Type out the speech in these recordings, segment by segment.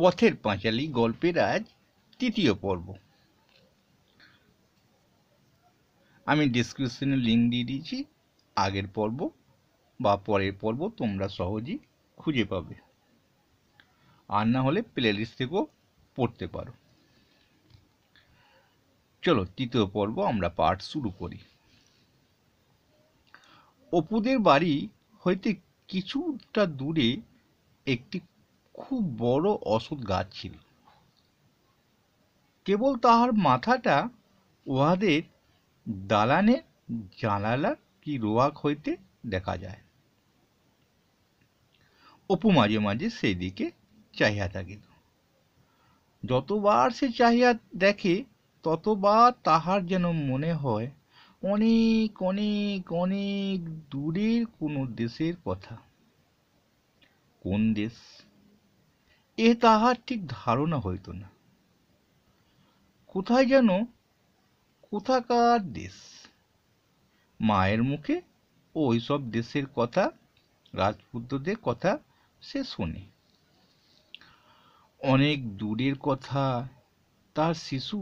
পথের পাঁচালী গল্পের আজ তৃতীয় পর্ব আমি ডিসক্রিপশনে লিঙ্ক দিয়ে দিয়েছি আগের পর্ব বা পরের পর্ব তোমরা সহজেই খুঁজে পাবে আর না হলে প্লে লিস্ট থেকেও পড়তে পারো চলো তৃতীয় পর্ব আমরা পাঠ শুরু করি অপুদের বাড়ি হইতে কিছুটা দূরে একটি খুব বড় অসুখ গাছ ছিল কেবল তাহার মাথাটা উহাদের দালানে জানালা কি রোয়াক হইতে দেখা যায় অপু মাঝে মাঝে দিকে চাহিয়া থাকিল যতবার সে চাহিয়া দেখে ততবার তাহার যেন মনে হয় অনেক অনেক অনেক দূরের কোনো দেশের কথা কোন দেশ এ তাহার ঠিক ধারণা হইত না কোথায় যেন কোথাকার দেশ মায়ের মুখে ওই সব দেশের কথা রাজপুত্রদের কথা সে শোনে অনেক দূরের কথা তার শিশু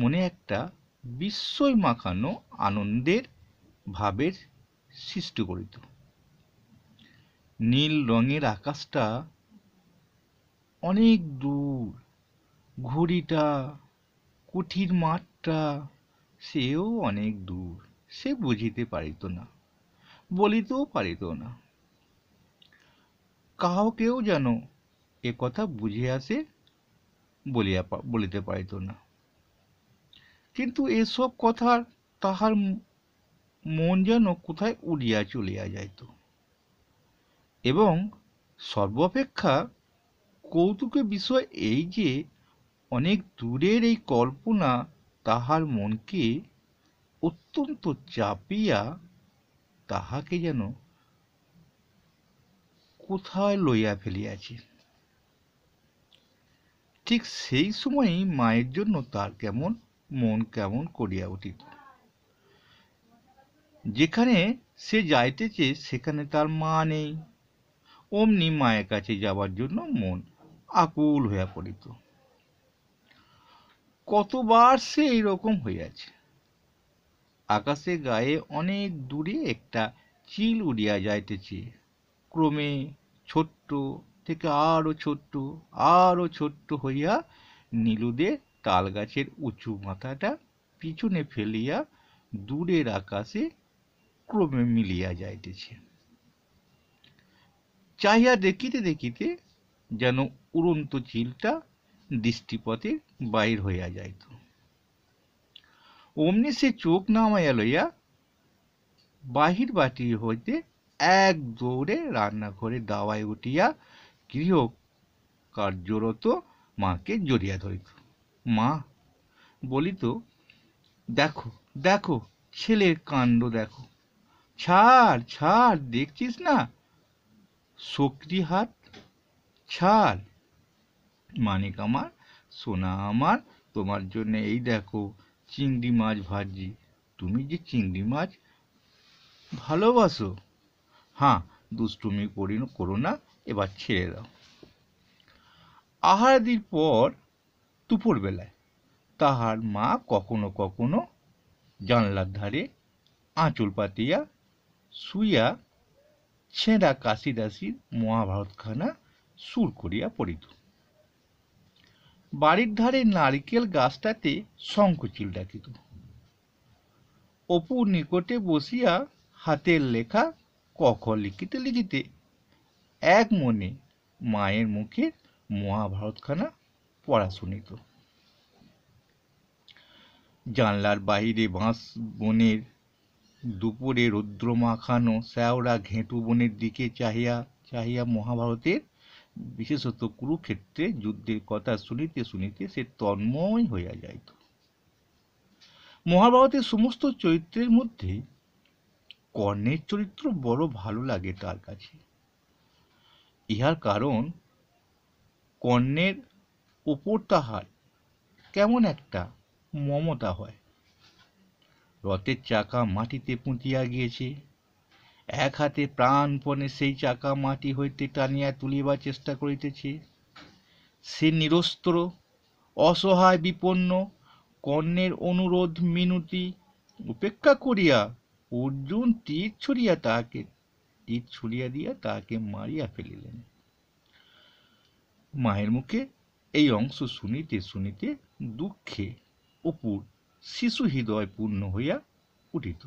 মনে একটা বিস্ময় মাখানো আনন্দের ভাবের সৃষ্টি করিত নীল রঙের আকাশটা অনেক দূর ঘুড়িটা কুঠির মাঠটা সেও অনেক দূর সে বুঝিতে পারিত না বলিতেও পারিত না কাউকেও যেন এ কথা বুঝিয়া সে বলিয়া বলিতে পারিত না কিন্তু এসব কথার তাহার মন যেন কোথায় উড়িয়া চলিয়া যাইত এবং সর্বাপেক্ষা কৌতুকের বিষয় এই যে অনেক দূরের এই কল্পনা তাহার মনকে অত্যন্ত চাপিয়া তাহাকে যেন কোথায় লইয়া ফেলিয়াছে ঠিক সেই সময়ই মায়ের জন্য তার কেমন মন কেমন করিয়া উঠিত যেখানে সে যাইতেছে সেখানে তার মা নেই অমনি মায়ের কাছে যাওয়ার জন্য মন আকুল হইয়া পড়িত কতবার সে এইরকম হইয়াছে আকাশে গায়ে অনেক দূরে একটা চিল উড়িয়া যাইতেছে ক্রমে ছোট্ট থেকে আরও ছোট্ট আরও ছোট্ট হইয়া নীলুদের গাছের উঁচু মাথাটা পিছনে ফেলিয়া দূরের আকাশে ক্রমে মিলিয়া যাইতেছে চাহিয়া দেখিতে দেখিতে যেন উড়ন্ত চিলটা দৃষ্টিপথে বাহির হইয়া যাইত অমনি সে চোখ নামাইয়া লইয়া বাহির বাটি হইতে এক দৌড়ে রান্নাঘরে দাওয়ায় উঠিয়া গৃহ কার্যরত মাকে জড়িয়া ধরিত মা বলিত দেখো দেখো ছেলের কাণ্ড দেখো ছাড় ছাড় দেখছিস না হাত ছাল মানিক আমার সোনা আমার তোমার জন্য এই দেখো চিংড়ি মাছ ভাজি তুমি যে চিংড়ি মাছ ভালোবাসো হ্যাঁ দুষ্টুমি করি করো না এবার ছেড়ে দাও আহারাদির পর দুপুর বেলায় তাহার মা কখনো কখনো জানলার ধারে আঁচল পাতিয়া শুইয়া ছেঁড়া কাশি দাসির মহাভারতখানা সুর করিয়া পড়িত বাড়ির ধারে নারিকেল গাছটাতে শঙ্কচিল ডাকিত অপু নিকটে বসিয়া হাতের লেখা কখ লিখিতে লিখিতে এক মনে মায়ের মুখে মহাভারতখানা পড়া শুনিত জানলার বাহিরে বাঁশ বনের দুপুরে রৌদ্র মাখানো শ্যাওরা ঘেঁটু বনের দিকে চাহিয়া চাহিয়া মহাভারতের বিশেষত কুরুক্ষেত্রে যুদ্ধের কথা শুনিতে শুনিতে সে তন্ময় হইয়া যাইত মহাভারতের সমস্ত চরিত্রের মধ্যে কর্ণের চরিত্র বড় ভালো লাগে তার কাছে ইহার কারণ কর্ণের ওপর তাহার কেমন একটা মমতা হয় রথের চাকা মাটিতে পুঁতিয়া গিয়েছে এক হাতে প্রাণপণে সেই চাকা মাটি হইতে টানিয়া তুলিবার চেষ্টা করিতেছে সে নিরস্ত্র অসহায় বিপন্ন কর্ণের অনুরোধ মিনতি উপেক্ষা করিয়া অর্জুন তীর ছড়িয়া তাহাকে তীর ছড়িয়া দিয়া তাহাকে মারিয়া ফেলিলেন মায়ের মুখে এই অংশ শুনিতে শুনিতে দুঃখে অপুর শিশু হৃদয় পূর্ণ হইয়া উঠিত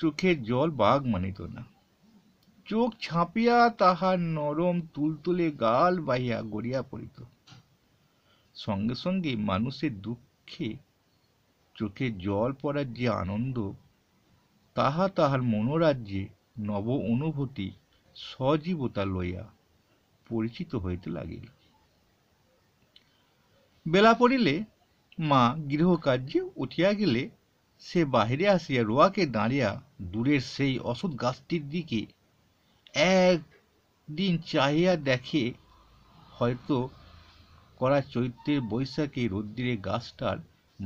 চোখের জল বাঘ মানিত না চোখ ছাপিয়া তাহার নরম তুলতুলে গাল বাহিয়া গড়িয়া পড়িত সঙ্গে সঙ্গে মানুষের দুঃখে চোখে জল পড়ার যে আনন্দ তাহা তাহার মনোরাজ্যে নব অনুভূতি সজীবতা লইয়া পরিচিত হইতে লাগিল বেলা পড়িলে মা গৃহকার্যে উঠিয়া গেলে সে বাহিরে আসিয়া রোয়াকে দাঁড়িয়া দূরের সেই অসৎ গাছটির দিকে একদিন চাহিয়া দেখে হয়তো করা চৈত্রের বৈশাখে রোদ্দিরে গাছটার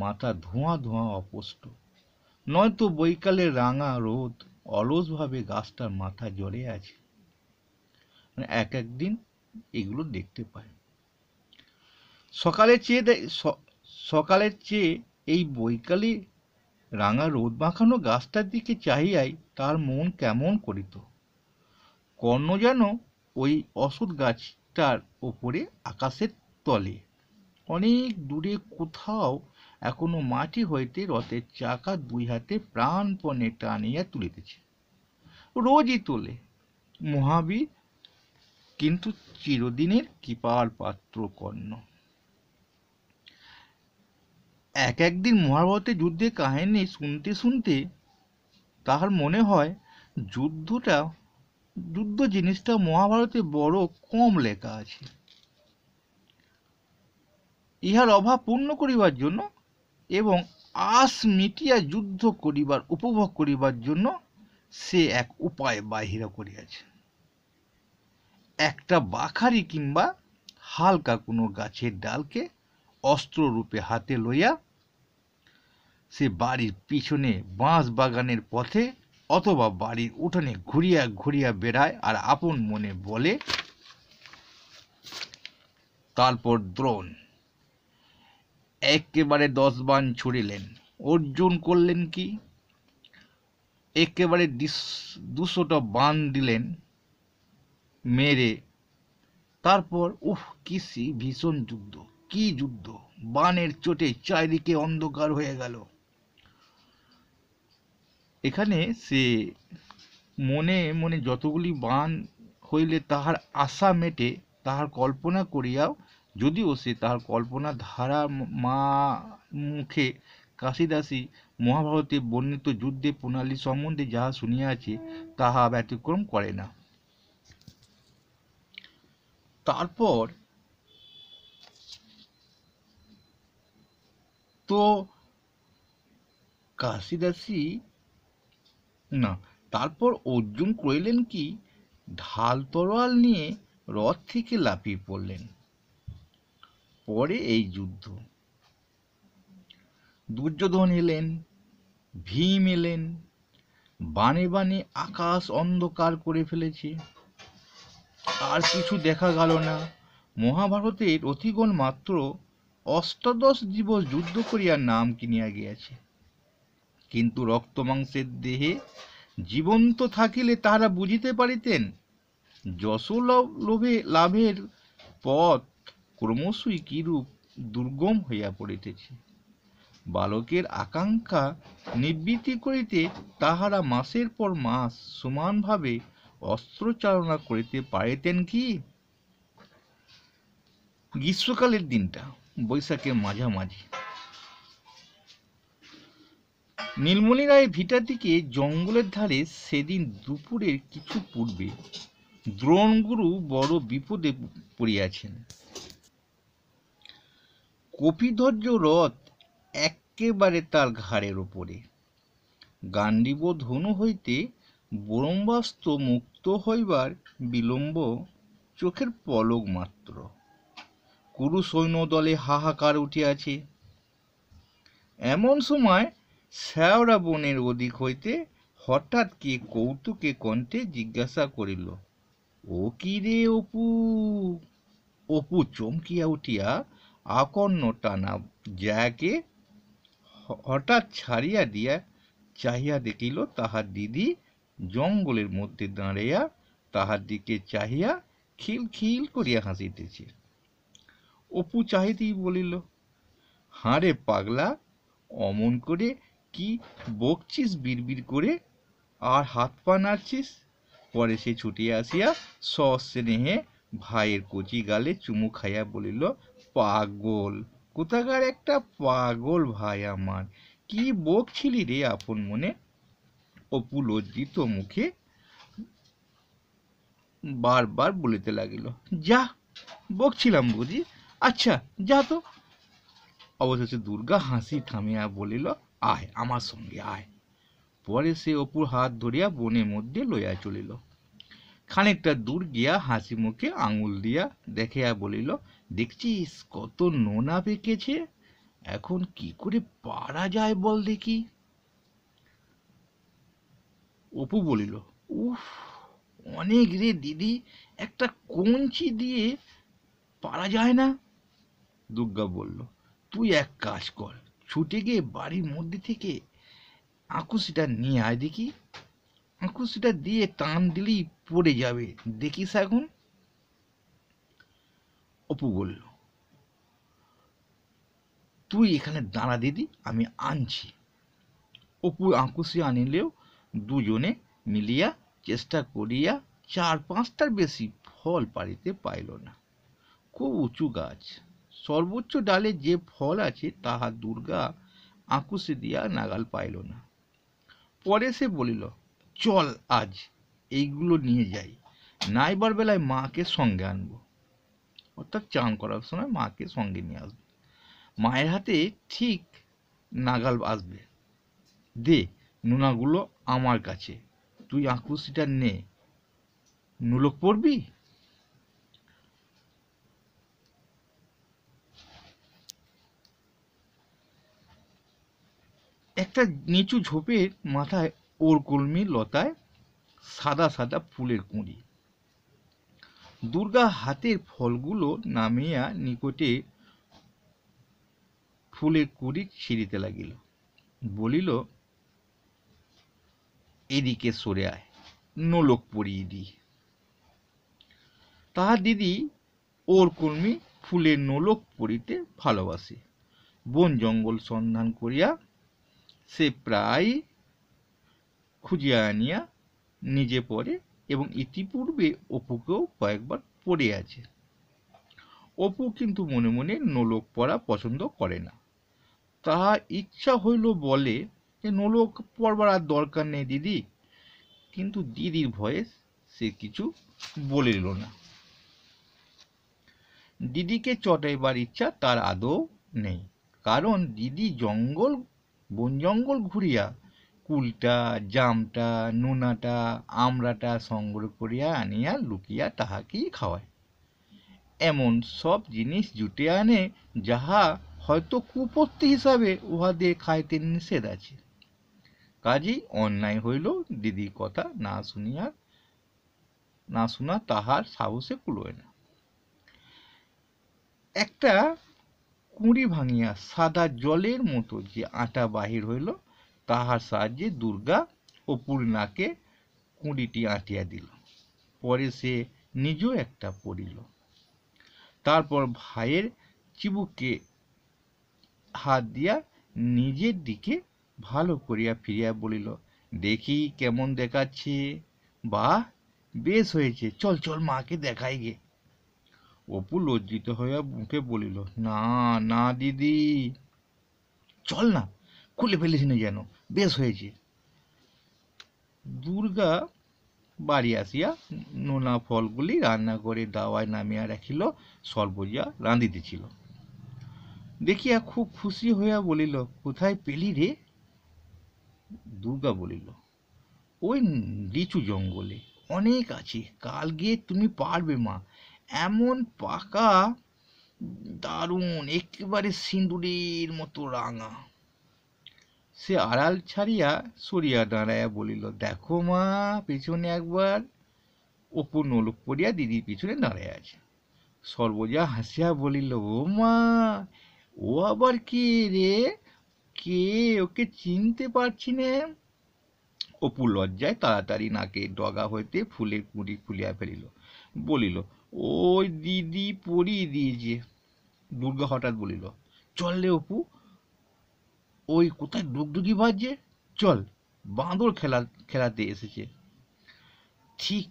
মাথা ধোঁয়া ধোঁয়া অপষ্ট নয়তো বৈকালে রাঙা রোদ অলসভাবে গাছটার মাথা জ্বরে আছে মানে এক একদিন এগুলো দেখতে পায় সকালের চেয়ে সকালের চেয়ে এই বৈকালে রাঙা রোদ মাখানো গাছটার দিকে চাহিয়াই তার মন কেমন করিত কর্ণ যেন ওই অসুদ গাছটার ওপরে আকাশের তলে অনেক দূরে কোথাও এখনো মাটি হইতে রথের চাকা দুই হাতে প্রাণপণে টানিয়া তুলিতেছে রোজই তোলে মহাবীর কিন্তু চিরদিনের কৃপার পাত্র কর্ণ এক একদিন মহাভারতের যুদ্ধের কাহিনী শুনতে শুনতে তাহার মনে হয় যুদ্ধটা যুদ্ধ জিনিসটা মহাভারতে বড় কম লেখা আছে ইহার অভাব পূর্ণ করিবার জন্য এবং আস মিটিয়া যুদ্ধ করিবার উপভোগ করিবার জন্য সে এক উপায় বাহির করিয়াছে একটা বাখারি কিংবা হালকা কোনো গাছের ডালকে অস্ত্ররূপে হাতে লইয়া সে বাড়ির পিছনে বাঁশ বাগানের পথে অথবা বাড়ির উঠানে ঘুরিয়া ঘুরিয়া বেড়ায় আর আপন মনে বলে তারপর দ্রোণ একেবারে দশ বান ছুড়িলেন অর্জুন করলেন কি একেবারে দুশোটা বান দিলেন মেরে তারপর উফ কিসি ভীষণ যুদ্ধ কি যুদ্ধ বানের চোটে চারিদিকে অন্ধকার হয়ে গেল এখানে সে মনে মনে যতগুলি বান হইলে তাহার আশা মেটে তাহার কল্পনা করিয়াও যদিও সে তাহার কল্পনা ধারা মা মুখে কাশিদাসী মহাভারতে বর্ণিত যুদ্ধে প্রণালী সম্বন্ধে যাহা শুনিয়াছে তাহা ব্যতিক্রম করে না তারপর তো কাশিদাসী না তারপর অর্জুন করলেন কি ঢাল তরোয়াল নিয়ে রথ থেকে লাফিয়ে পড়লেন পরে এই যুদ্ধ দুর্যোধন এলেন ভীম এলেন বানে বানে আকাশ অন্ধকার করে ফেলেছে আর কিছু দেখা গেল না মহাভারতের অতিগণ মাত্র অষ্টাদশ দিবস যুদ্ধ করিয়া নাম কিনিয়া গিয়াছে কিন্তু রক্তমাংসের দেহে জীবন্ত থাকিলে তাহারা বুঝিতে পারিতেন যশ লোভে লাভের পথ ক্রমশই কিরূপ দুর্গম হইয়া পড়িতেছে বালকের আকাঙ্ক্ষা নিবৃত্তি করিতে তাহারা মাসের পর মাস সমানভাবে অস্ত্রচালনা করিতে পারিতেন কি গ্রীষ্মকালের দিনটা বৈশাখের মাঝামাঝি নীলমণি রায়ের ভিটার দিকে জঙ্গলের ধারে সেদিন দুপুরের কিছু পূর্বে দ্রোণগুরু বড় বিপদে পড়িয়াছেন কপিধর্য রথ একেবারে তার ঘাড়ের ওপরে গান্ডীব ধনু হইতে বরম্বাস্ত মুক্ত হইবার বিলম্ব চোখের পলক মাত্র কুরু সৈন্য দলে হাহাকার উঠিয়াছে এমন সময় শ্যাওরা বনের ওদিক হইতে হঠাৎ কে কৌতুকে কণ্ঠে জিজ্ঞাসা করিল ও কি রে অপু অপু চমকিয়া উঠিয়া আকর্ণ টানা জ্যাকে হঠাৎ ছাড়িয়া দিয়া চাহিয়া দেখিল তাহার দিদি জঙ্গলের মধ্যে দাঁড়াইয়া তাহার দিকে চাহিয়া খিলখিল করিয়া হাসিতেছে অপু চাহিতেই বলিল হাঁরে পাগলা অমন করে কি বকছিস বিড়বির করে আর হাত পা নাড়ছিস পরে সে ছুটিয়া আসিয়া সস্নেহে ভাইয়ের কচি গালে চুমু খাইয়া বলিল পাগল কোথাকার একটা পাগল ভাই আমার কি বকছিলি রে আপন মনে অপু লজ্জিত মুখে বারবার বলিতে লাগিল যা বকছিলাম বুঝি আচ্ছা যা তো অবশেষে দুর্গা হাসি থামিয়া বলিল আয় আমার সঙ্গে আয় পরে সে অপুর হাত ধরিয়া বনের মধ্যে লইয়া চলিল খানিকটা দূর গিয়া হাসি মুখে আঙুল দিয়া দেখিয়া বলিল দেখছিস কত নোনা পেকেছে এখন কি করে পারা যায় বল দেখি অপু বলিল উফ অনেক রে দিদি একটা কঞ্চি দিয়ে পারা যায় না দুর্গা বলল তুই এক কাজ কর ছুটে গিয়ে বাড়ির মধ্যে থেকে আঁকুশিটা নিয়ে আয় দেখি আঁকুশিটা দিয়ে টান দিলেই পড়ে যাবে দেখিস এখন অপু বলল তুই এখানে দাঁড়া দিদি আমি আনছি অপু আঁকুশি আনিলেও দুজনে মিলিয়া চেষ্টা করিয়া চার পাঁচটার বেশি ফল পাড়িতে পাইল না খুব উঁচু গাছ সর্বোচ্চ ডালে যে ফল আছে তাহা দুর্গা আকুশে দিয়া নাগাল পাইল না পরে সে বলিল চল আজ এইগুলো নিয়ে যাই নাইবার বেলায় মাকে সঙ্গে আনব অর্থাৎ চান করার সময় মাকে সঙ্গে নিয়ে আসবে মায়ের হাতে ঠিক নাগাল আসবে দে নোনাগুলো আমার কাছে তুই আঁকুশিটা নে নুলক পড়বি একটা নিচু ঝোপের মাথায় ওর কলমি লতায় সাদা সাদা ফুলের কুঁড়ি দুর্গা হাতের ফলগুলো নামিয়া নিকটে ফুলের কুঁড়ি ছিঁড়িতে লাগিল বলিল এদিকে সরে আয় নোলক পরিয়ে দি তাহা দিদি ওর কর্মী ফুলের নোলক পরিতে ভালোবাসে বন জঙ্গল সন্ধান করিয়া সে প্রায় খুঁজিয়া আনিয়া নিজে পড়ে এবং ইতিপূর্বে অপুকেও কয়েকবার পড়ে আছে অপু কিন্তু মনে মনে নোলক পড়া পছন্দ করে না তাহা ইচ্ছা হইল বলে যে নোলক পড়বার আর দরকার নেই দিদি কিন্তু দিদির ভয়ে সে কিছু বলিল না দিদিকে চটাইবার ইচ্ছা তার আদৌ নেই কারণ দিদি জঙ্গল বন জঙ্গল ঘুরিয়া কুলটা জামটা নোনাটা আমড়াটা সংগ্রহ করিয়া আনিয়া লুকিয়া তাহাকেই খাওয়ায় এমন সব জিনিস জুটে আনে যাহা হয়তো কুপত্তি হিসাবে উহা দিয়ে খাইতে নিষেধ আছে কাজেই অন্যায় হইল দিদির কথা না শুনিয়া না শোনা তাহার সাহসে কুলোয় না একটা কুঁড়ি ভাঙিয়া সাদা জলের মতো যে আটা বাহির হইল তাহার সাহায্যে দুর্গা অপুর নাকে কুঁড়িটি আঁটিয়া দিল পরে সে নিজেও একটা পড়িল তারপর ভাইয়ের চিবুকে হাত দিয়া নিজের দিকে ভালো করিয়া ফিরিয়া বলিল দেখি কেমন দেখাচ্ছে বাহ বেশ হয়েছে চল চল মাকে দেখাই গে অপু লজ্জিত হইয়া মুখে বলিল না না দিদি চল না খুলে ফেলিস না যেন বেশ হয়েছে দুর্গা বাড়ি আসিয়া নোনা ফলগুলি রান্না করে দাওয়ায় নামিয়া রাখিল সর্বজা রাঁধিতেছিল দেখিয়া খুব খুশি হইয়া বলিল কোথায় পেলি রে দুর্গা বলিল ওই লিচু জঙ্গলে অনেক আছে কাল গিয়ে তুমি পারবে মা এমন পাকা দারুণ একেবারে সিঁদুরের মতো রাঙা সে আড়াল ছাড়িয়া সরিয়া দাঁড়াইয়া বলিল দেখো মা পেছনে একবার অপু নলক পড়িয়া দিদির পিছনে দাঁড়াইয়া আছে সর্বজা হাসিয়া বলিল ও মা ও আবার কে রে কে ওকে চিনতে পারছি নে অপু লজ্জায় তাড়াতাড়ি নাকে ডগা হইতে ফুলের কুঁড়ি খুলিয়া ফেলিল বলিল ওই দিদি পড়িয়ে দিয়েছে দুর্গা হঠাৎ বলিল চল রে অপু ওই কোথায় ডুগডুগি বাজছে চল বাঁদর খেলা খেলাতে এসেছে ঠিক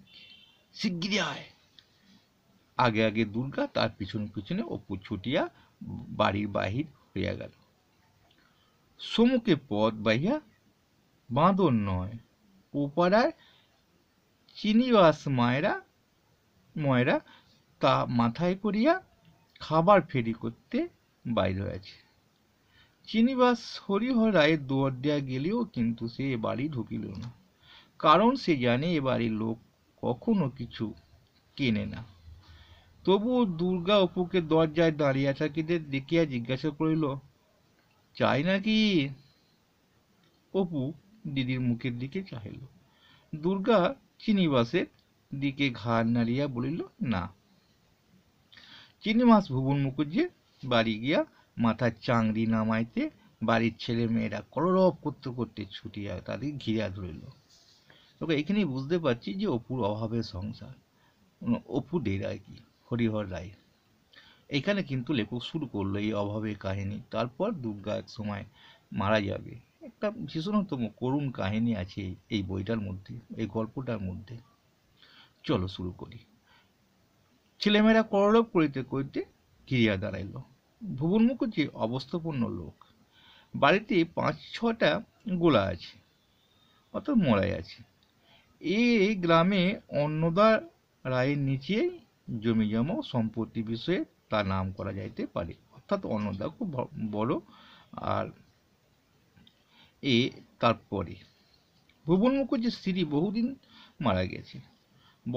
শিগগিরি আয় আগে আগে দুর্গা তার পিছনে পিছনে অপু ছুটিয়া বাড়ির বাহির হইয়া গেল সমুকে পথ বাহিয়া বাঁদর নয় ওপাড়ায় চিনিবাস মায়েরা ময়রা তা মাথায় করিয়া খাবার ফেরি করতে বাইর হয়েছে চিনিবাস হরিহর রায়ের দুয়ার দেওয়া গেলেও কিন্তু সে এ বাড়ি ঢুকিল না কারণ সে জানে এ বাড়ির লোক কখনো কিছু কেনে না তবুও দুর্গা অপুকে দরজায় দাঁড়িয়ে থাকিতে দেখিয়া জিজ্ঞাসা করিল চাই নাকি অপু দিদির মুখের দিকে চাহিল দুর্গা চিনিবাসের দিকে ঘাড় নাড়িয়া বলিল না চিনি মাস ভুবন মুখুজ্জির বাড়ি গিয়া মাথার চাংড়ি নামাইতে বাড়ির ছেলে মেয়েরা কলরব করতে করতে ছুটিয়া তাদের ঘিরিয়া ধরিল ওকে এখানেই বুঝতে পারছি যে অপুর অভাবের সংসার অপু ডেরা আর কি হরিহর রায় এখানে কিন্তু লেখক শুরু করলো এই অভাবে কাহিনী তারপর দুর্গা এক সময় মারা যাবে একটা ভীষণতম করুণ কাহিনী আছে এই বইটার মধ্যে এই গল্পটার মধ্যে চলো শুরু করি ছেলেমেয়েরা করলোক করিতে করিতে গিরিয়া দাঁড়াইল ভুবন মুখুজি অবস্থাপূর্ণ লোক বাড়িতে পাঁচ ছটা গোলা আছে অত মরাই আছে এই গ্রামে অন্নদা রায়ের নিচে জমি জমা সম্পত্তি বিষয়ে তা নাম করা যাইতে পারে অর্থাৎ অন্নদা খুব বড় আর এ তারপরে ভুবন মুখুজির স্ত্রী বহুদিন মারা গেছে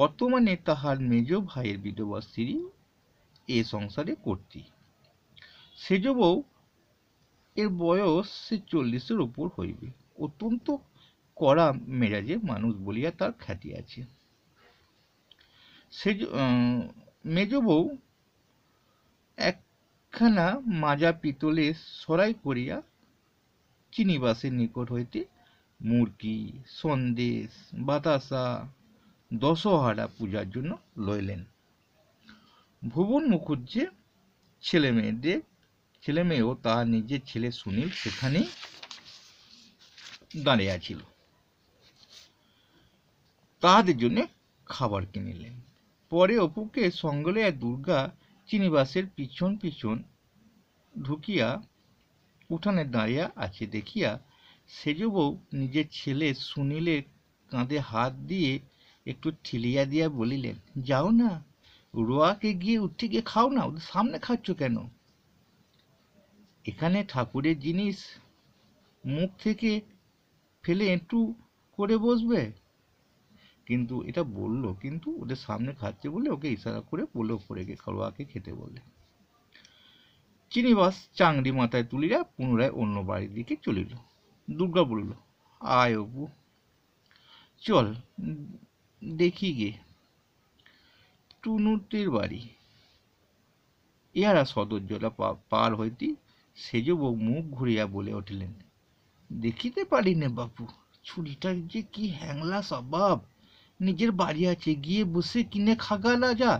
বর্তমানে তাহার মেজ ভাইয়ের বিধবা স্ত্রী এ সংসারে কর্তী সেজ বৌ এর বয়স সে চল্লিশের উপর হইবে অত্যন্ত কড়া মেজাজে মানুষ বলিয়া তার খ্যাতি আছে সেজ মেজ বউ একখানা মাজা পিতলে সরাই করিয়া চিনিবাসের নিকট হইতে মুরগি সন্দেশ বাতাসা দশহারা পূজার জন্য লইলেন ভুবন মুখুজ্জে ছেলে মেয়েদের ছেলে মেয়েও তার নিজের ছেলে সুনীল সেখানেই দাঁড়িয়ে তাহাদের জন্য খাবার কিনিলেন পরে অপুকে সঙ্গলে আর দুর্গা চিনিবাসের পিছন পিছন ঢুকিয়া উঠানে দাঁড়িয়া আছে দেখিয়া সেজবউ নিজের ছেলে সুনীলের কাঁধে হাত দিয়ে একটু ঠেলিয়া দিয়া বলিলেন যাও না রোয়াকে গিয়ে উঠে গিয়ে খাও না ওদের সামনে খাচ্ছ কেন এখানে ঠাকুরের জিনিস মুখ থেকে ফেলে একটু করে বসবে কিন্তু এটা বলল কিন্তু ওদের সামনে খাচ্ছে বলে ওকে ইশারা করে বললো করে গিয়ে রোয়াকে খেতে বললে চিনিবাস চাংড়ি মাথায় তুলিরা পুনরায় অন্য বাড়ির দিকে চলিল দুর্গা বলল আয় অপু চল দেখি গে টুনুতির বাড়ি ইহারা সদর্যলা পার হইতে সেজ বউ মুখ ঘুরিয়া বলে উঠিলেন দেখিতে পারি নে বাপু ছুরিটার যে কি হ্যাংলা স্বভাব নিজের বাড়ি আছে গিয়ে বসে কিনে খাগা না যা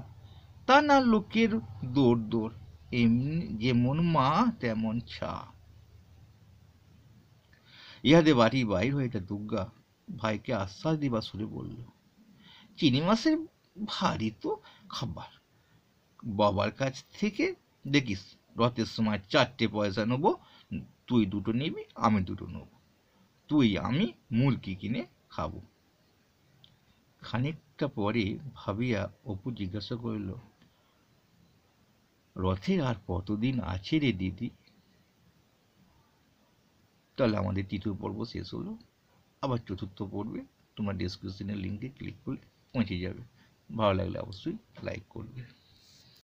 তা না লোকের দৌড় দৌড় এমনি যেমন মা তেমন ছা ইহাদের বাড়ি বাইর হইতে দুর্গা ভাইকে আশ্বাস দিবা সুরে বলল চিংড়ি মাছের ভারী তো খাবার বাবার কাছ থেকে দেখিস রথের সময় চারটে পয়সা নেবো তুই দুটো নিবি আমি দুটো নেব তুই আমি মুরগি কিনে খাবো খানিকটা পরে ভাবিয়া অপু জিজ্ঞাসা করিল রথে আর কতদিন আছে রে দিদি তাহলে আমাদের তৃতীয় পর্ব শেষ হলো আবার চতুর্থ পর্বে তোমার ডেসক্রিপশনের লিঙ্কে ক্লিক করলে পৌঁছে যাবে ভালো লাগলে অবশ্যই লাইক করবে